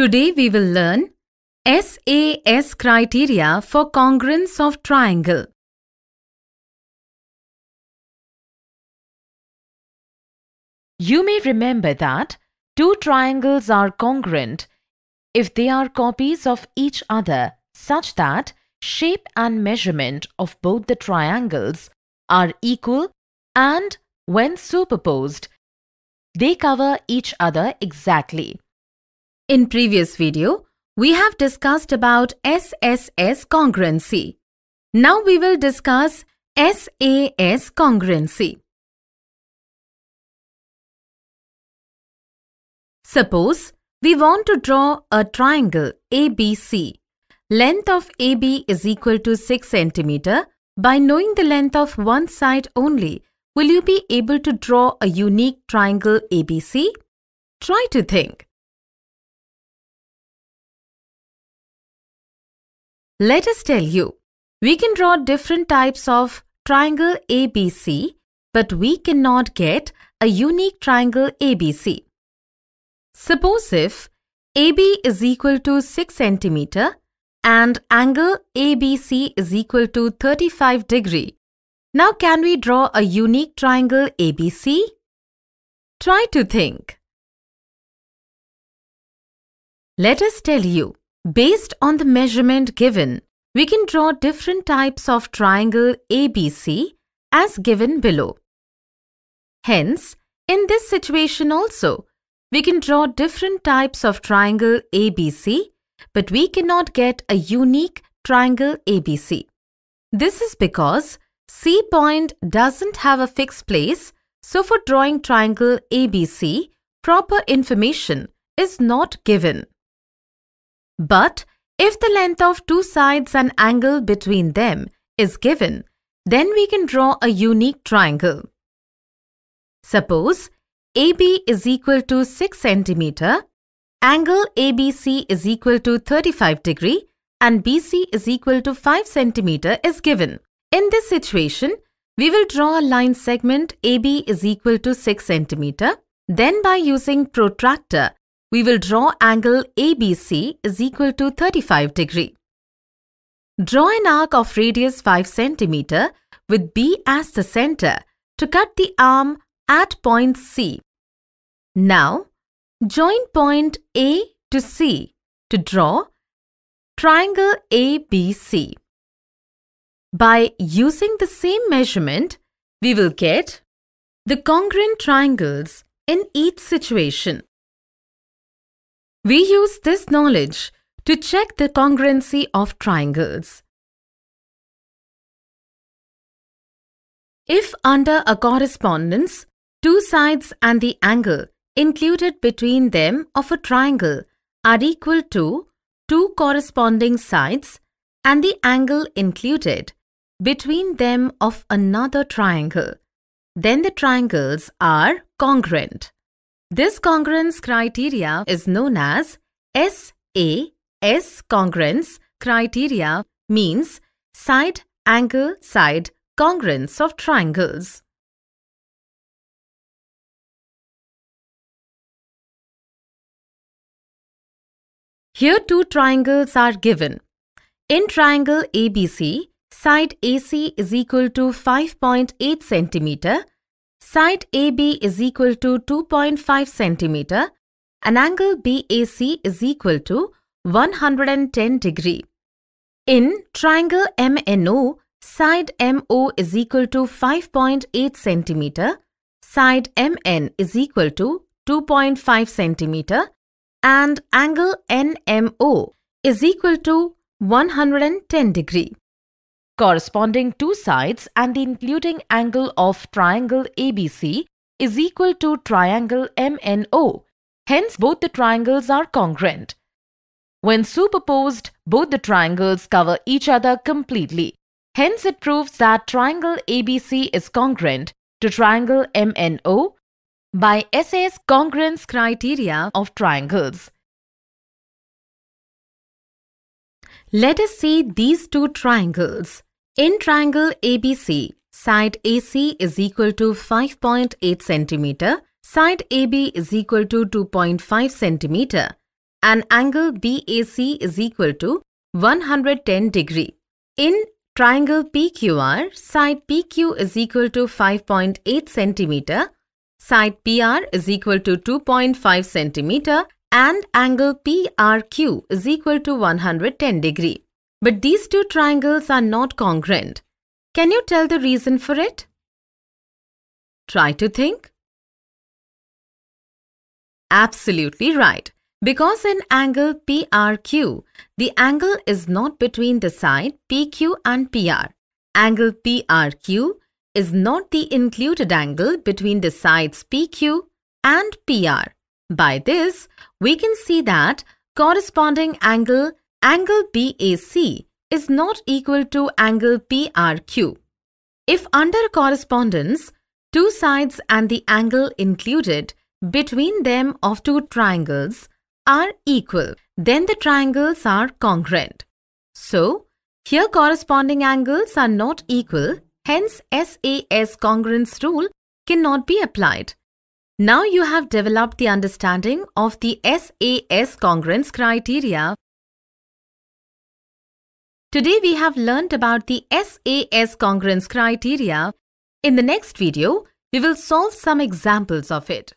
Today we will learn SAS criteria for congruence of triangle. You may remember that two triangles are congruent if they are copies of each other such that shape and measurement of both the triangles are equal and when superposed, they cover each other exactly. In previous video, we have discussed about SSS congruency. Now we will discuss SAS congruency. Suppose we want to draw a triangle ABC. Length of AB is equal to 6 cm. By knowing the length of one side only, will you be able to draw a unique triangle ABC? Try to think. Let us tell you, we can draw different types of triangle ABC, but we cannot get a unique triangle ABC. Suppose if AB is equal to 6 centimeter and angle ABC is equal to 35 degree. Now can we draw a unique triangle ABC? Try to think. Let us tell you, Based on the measurement given, we can draw different types of triangle ABC as given below. Hence, in this situation also, we can draw different types of triangle ABC, but we cannot get a unique triangle ABC. This is because C point doesn't have a fixed place, so for drawing triangle ABC, proper information is not given. But if the length of two sides and angle between them is given, then we can draw a unique triangle. Suppose AB is equal to 6 centimeter, angle ABC is equal to 35 degree and BC is equal to 5 centimeter is given. In this situation, we will draw a line segment AB is equal to 6 centimeter. Then by using protractor, we will draw angle ABC is equal to 35 degree. Draw an arc of radius 5 cm with B as the center to cut the arm at point C. Now, join point A to C to draw triangle ABC. By using the same measurement, we will get the congruent triangles in each situation. We use this knowledge to check the congruency of triangles. If under a correspondence, two sides and the angle included between them of a triangle are equal to two corresponding sides and the angle included between them of another triangle, then the triangles are congruent. This congruence criteria is known as SAS congruence criteria means side angle side congruence of triangles. Here two triangles are given. In triangle ABC, side AC is equal to 5.8 centimeter. Side AB is equal to 2.5 centimeter and angle BAC is equal to 110 degree. In triangle MNO, side MO is equal to 5.8 centimeter, side MN is equal to 2.5 centimeter and angle NMO is equal to 110 degree corresponding two sides and the including angle of triangle ABC is equal to triangle MNO. Hence, both the triangles are congruent. When superposed, both the triangles cover each other completely. Hence, it proves that triangle ABC is congruent to triangle MNO by SA's congruence criteria of triangles. Let us see these two triangles. In triangle ABC, side AC is equal to 5.8 cm, side AB is equal to 2.5 cm, and angle BAC is equal to 110 degree. In triangle PQR, side PQ is equal to 5.8 cm, side PR is equal to 2.5 cm, and angle PRQ is equal to 110 degree. But these two triangles are not congruent. Can you tell the reason for it? Try to think. Absolutely right. Because in angle PRQ, the angle is not between the side PQ and PR. Angle PRQ is not the included angle between the sides PQ and PR. By this, we can see that corresponding angle angle BAC is not equal to angle PRQ. If under correspondence, two sides and the angle included between them of two triangles are equal, then the triangles are congruent. So, here corresponding angles are not equal, hence SAS congruence rule cannot be applied. Now you have developed the understanding of the SAS congruence criteria Today we have learned about the SAS congruence criteria. In the next video, we will solve some examples of it.